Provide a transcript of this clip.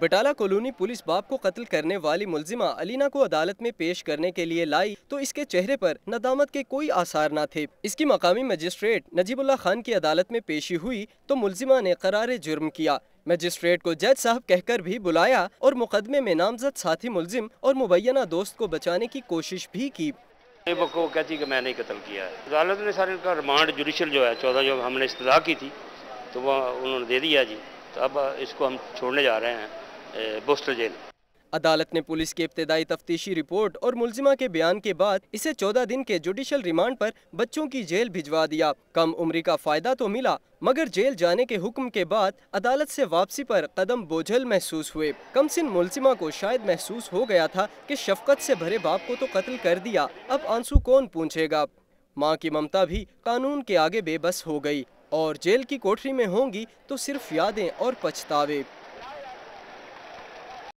Batala colony police बाप को कत्ल करने वाली मुलजिमा अलीना को अदालत में पेश करने के लिए लाई तो इसके चेहरे पर नदामत के कोई आसार न थे इसकी मकामी मजिस्ट्रेट नजीबुल्ला खान की अदालत में पेशी हुई तो मुलजिमा ने करार जुर्म किया मजिस्ट्रेट को जज साहब कहकर भी बुलाया और मुकदमे में नामजद साथी मुलजिम और मुबैना दोस्त को बचाने की कोशिश भी की वो कहती कि मैंने कत्ल किया है अदालत ने सारे का रिमांड जुडिशल जो है चौदह जो हमने इस्तः की थी तो वह उन्होंने दे दिया जी तो अब इसको हम छोड़ने जा रहे हैं बोस्टर जेल अदालत ने पुलिस की इब्तदाई तफ्तीशी रिपोर्ट और मुलजिमा के बयान के बाद इसे चौदह दिन के जुडिशल रिमांड पर बच्चों की जेल भिजवा दिया कम उम्री का फायदा तो मिला मगर जेल जाने के हुक्म के बाद अदालत से वापसी पर कदम बोझल महसूस हुए कम सिन मुलजिमा को शायद महसूस हो गया था कि शफकत से भरे बाप को तो कत्ल कर दिया अब आंसू कौन पूछेगा माँ की ममता भी कानून के आगे बेबस हो गई और जेल की कोठरी में होंगी तो सिर्फ यादें और पछतावे